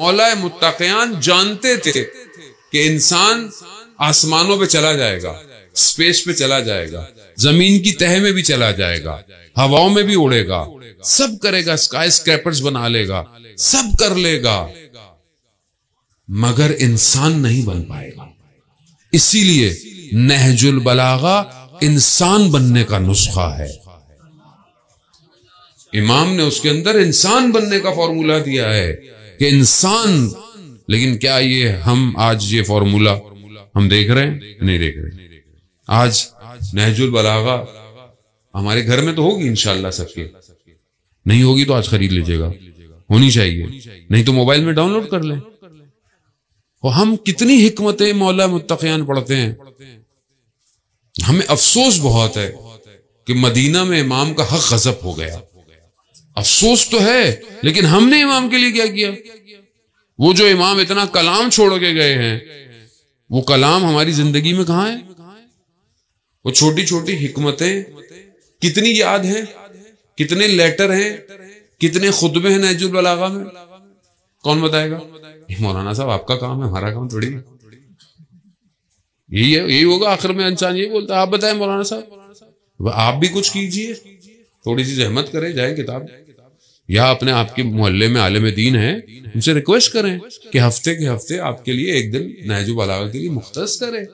मौलाए मुतकयान जानते थे कि इंसान आसमानों पे चला जाएगा स्पेस पे चला जाएगा जमीन की तह में भी चला जाएगा हवाओं में भी उड़ेगा सब करेगा स्काई स्क्रैपर्स बना लेगा सब कर लेगा मगर इंसान नहीं बन पाएगा इसीलिए नहजुल बलागा इंसान बनने का नुस्खा है इमाम ने उसके अंदर इंसान बनने का फॉर्मूला दिया है कि इंसान लेकिन क्या ये हम आज ये फॉर्मूला हम देख रहे हैं नहीं देख रहे आज नहजुल बलागा हमारे घर में तो होगी इनशाला सबके नहीं होगी तो आज खरीद लीजिएगा होनी चाहिए नहीं तो मोबाइल में डाउनलोड कर लें और हम कितनी हिकमतें मौला मुतकयान पढ़ते हैं हमें अफसोस बहुत है कि मदीना में इमाम का हक गजब हो गया अफसोस तो है लेकिन हमने इमाम के लिए क्या किया वो जो इमाम इतना कलाम छोड़ के गए हैं वो कलाम हमारी जिंदगी में कहा है वो छोटी छोटी हिकमतें कितनी याद है कितने लेटर हैं कितने खुतबे हैं नजुल बलागा में कौन बताएगा मौलाना साहब आपका काम है हमारा काम थोड़ी यही है यही होगा आखिर में इंसान यही बोलता आप बताएं मौलाना साहब आप भी कुछ कीजिए थोड़ी सी जहमत करें जाए किताब या अपने आपके मोहल्ले में आलम दीन है उनसे रिक्वेस्ट करें कि हफ्ते के हफ्ते आपके लिए एक दिन नहज बलागा के लिए मुख्त करें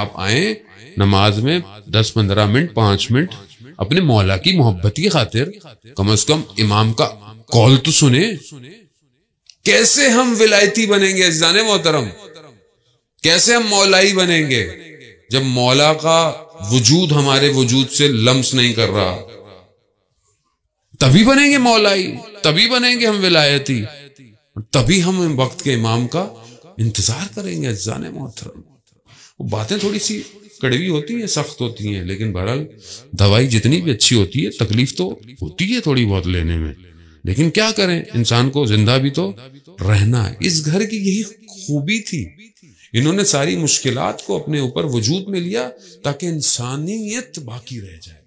आप आए नमाज में दस पंद्रह मिनट पांच मिनट अपने मौला की मोहब्बत की खातिर कम अज कम इमाम का कॉल तो सुने कैसे हम विलायती बनेंगे जाने मोहतरम कैसे हम मौलाई बनेंगे जब मौला का वजूद हमारे वजूद से लम्स नहीं कर रहा तभी बनेंगे मौलाई तभी बनेंगे हम विलायती तभी हम वक्त के इमाम का इंतजार करेंगे जाने मोहतरम वो बातें थोड़ी सी कड़वी होती है सख्त होती हैं लेकिन बहरहाल दवाई जितनी भी अच्छी होती है तकलीफ तो होती है थोड़ी बहुत लेने में लेकिन क्या करें इंसान को जिंदा भी तो रहना है इस घर की यही खूबी थी इन्होंने सारी मुश्किलात को अपने ऊपर वजूद में लिया ताकि इंसानियत बाकी रह जाए